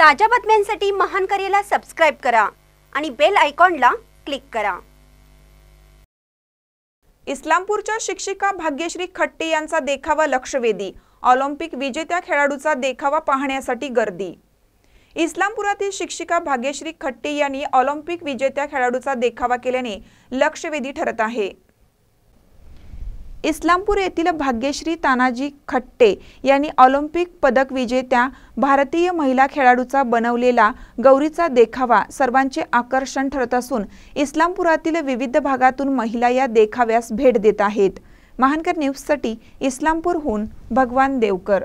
ताज्या बातम्यांसाठी महान करेला सबस्क्राईब करा आणि बेल आयकॉनला क्लिक करा इस्लामपूरच्या शिक्षिका भाग्यश्री खट्टी यांचा देखावा लक्षवेधी ऑलिम्पिक विजेत्या खेळाडूचा देखावा पाहण्यासाठी गर्दी इस्लामपुरातील शिक्षिका भाग्यश्री खट्टी यांनी ऑलिम्पिक विजेत्या खेळाडूचा देखावा केल्याने लक्षवेधी ठरत आहे इस्लामपूर येथील भाग्यश्री तानाजी खट्टे यांनी ऑलिम्पिक पदक विजेत्या भारतीय महिला खेळाडूचा बनवलेला गौरीचा देखावा सर्वांचे आकर्षण ठरत असून इस्लामपुरातील विविध भागातून महिला या देखाव्यास भेट देत आहेत महानकर न्यूजसाठी इस्लामपूरहून भगवान देवकर